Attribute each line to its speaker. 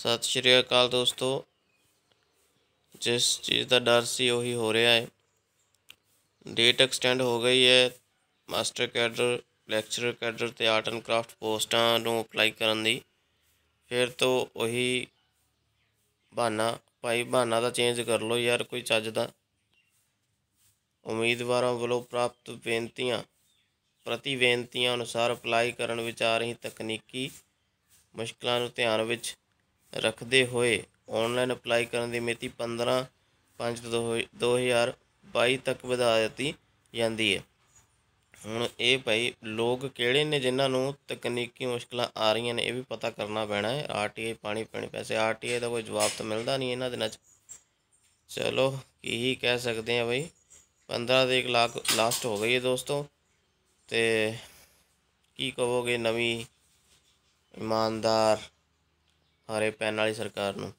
Speaker 1: ਸਤਿ ਸ਼੍ਰੀ ਅਕਾਲ ਦੋਸਤੋ ਜਿਸ ਚੀਜ਼ ਦਾ ਡਰ ਸੀ ਉਹੀ ਹੋ ਰਿਹਾ ਹੈ ਡੇਟ ਐਕਸਟੈਂਡ ਹੋ ਗਈ ਹੈ ਮਾਸਟਰ ਕੈਡਰ ਲੈਕਚਰਰ ਕੈਡਰ ਤੇ ਆਰਟ ਐਂਡ ਕਰਾਫਟ ਪੋਸਟਾਂ ਨੂੰ ਅਪਲਾਈ ਕਰਨ ਦੀ ਫਿਰ ਤੋਂ ਉਹੀ ਬਹਾਨਾ ਭਾਈ ਬਹਾਨਾ ਦਾ ਚੇਂਜ ਕਰ ਲਓ ਯਾਰ ਕੋਈ ਚੱਜ ਦਾ ਉਮੀਦਵਾਰਾਂ ਵੱਲੋਂ ਪ੍ਰਾਪਤ ਬੇਨਤੀਆਂ ਪ੍ਰਤੀ ਬੇਨਤੀਆਂ ਅਨੁਸਾਰ ਅਪਲਾਈ ਕਰਨ ਵਿਚਾਰ ਹੀ ਤਕਨੀਕੀ ਮੁਸ਼ਕਲਾਂ ਨੂੰ ਧਿਆਨ ਵਿੱਚ ਰੱਖਦੇ ਹੋਏ ਆਨਲਾਈਨ ਅਪਲਾਈ ਕਰਨ ਦੀ ਮਿਤੀ 15 5 2022 ਤੱਕ ਵਧਾ ਦਿੱਤੀ ਜਾਂਦੀ ਹੈ ਹੁਣ ਇਹ ਭਾਈ ਲੋਕ ਕਿਹੜੇ ਨੇ ਜਿਨ੍ਹਾਂ ਨੂੰ ਤਕਨੀਕੀ ਮੁਸ਼ਕਲਾਂ ਆ ਰਹੀਆਂ ਨੇ ਇਹ ਵੀ ਪਤਾ ਕਰਨਾ ਪੈਣਾ ਹੈ ਆਰਟੀਆਈ ਪਾਣੀ ਪੈਣੇ ਪੈਸੇ ਆਰਟੀਆਈ ਦਾ ਕੋਈ ਜਵਾਬ ਤਾਂ ਮਿਲਦਾ ਨਹੀਂ ਇਹਨਾਂ ਦਿਨਾਂ 'ਚ ਚਲੋ ਕੀ ਹੀ ਕਹਿ ਸਕਦੇ ਆ ਭਾਈ 15 ਦੇ 1 ਲੱਖ ਲਾਸਟ ਹੋ ਗਈ ਹੈ ਦੋਸਤੋ ਤੇ ਕੀ ਕਹੋਗੇ ਨਵੀਂ ਇਮਾਨਦਾਰ ਹਾਰੇ ਪੈਣ ਵਾਲੀ ਸਰਕਾਰ ਨੂੰ